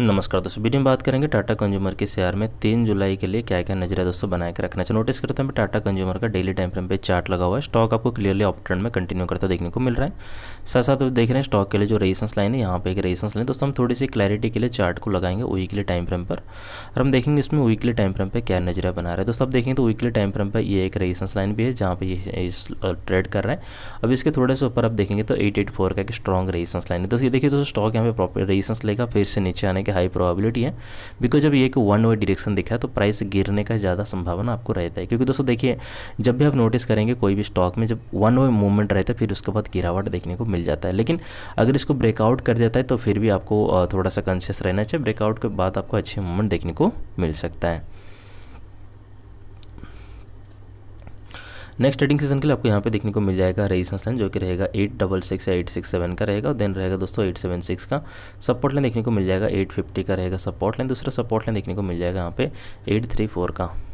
नमस्कार दोस्तों वीडियो में बात करेंगे टाटा कंज्यूमर के शेयर में तीन जुलाई के लिए क्या क्या नजरिया दोस्तों बनाए के रखना चाहिए नोटिस करते हैं टाटा कंज्यूमर का डेली टाइम फ्रेम पे चार्ट लगा हुआ है स्टॉक आपको क्लियरली ऑफ ट्रेंड में कंटिन्यू करता देखने को मिल रहा है साथ साथ देख रहे हैं स्टॉक के लिए जो रेसेंस लाइन है यहाँ पे एक रेजिस्टेंस लाइन दोस्तों हम थोड़ी सी क्लैरिटी के लिए चार्ट को लगाएंगे वीकली टाइम फ्रेम पर और हम देखेंगे इसमें वीकली टाइम फ्रेम पर क्या नजरिया बना रहा है दोस्तों आप देखेंगे तो वीकली टाइम फ्रेम पर ये एक रेजिस्टेंस लाइन भी है जहाँ पर ट्रेड कर रहे हैं अब इसके थोड़े से ऊपर आप देखेंगे तो एट का एक स्ट्रॉन्ग रेजिस्टेंस लाइन है दोस्तों देखिए दोस्तों स्टॉक यहाँ पे प्रॉपर रेजिस्टेंस लेगा फिर से नीचे आने कि हाई प्रोबेबिलिटी है बिकॉज जब ये एक वन वे डिरेक्शन दिखा है तो प्राइस गिरने का ज़्यादा संभावना आपको रहता है क्योंकि दोस्तों देखिए जब भी आप नोटिस करेंगे कोई भी स्टॉक में जब वन वे मूवमेंट रहता है फिर उसके बाद गिरावट देखने को मिल जाता है लेकिन अगर इसको ब्रेकआउट कर जाता है तो फिर भी आपको थोड़ा सा कॉन्शियस रहना चाहिए ब्रेकआउट के बाद आपको अच्छे मूवमेंट देखने को मिल सकता है नेक्स्ट ट्रेडिंग सीजन के लिए आपको यहाँ पे देखने को मिल जाएगा रेजिस्टेंस लाइन जो कि रहेगा एट डबल सिक्स या एट सिक्स सेवन का रहेगा और देन रहेगा दोस्तों एट सेवन सिक्स का सपोर्ट लाइन देखने को मिल जाएगा एट फिफ्टी का रहेगा सपोर्ट लाइन दूसरा सपोर्ट लाइन देखने को मिल जाएगा यहाँ पे एट थ्री फोर का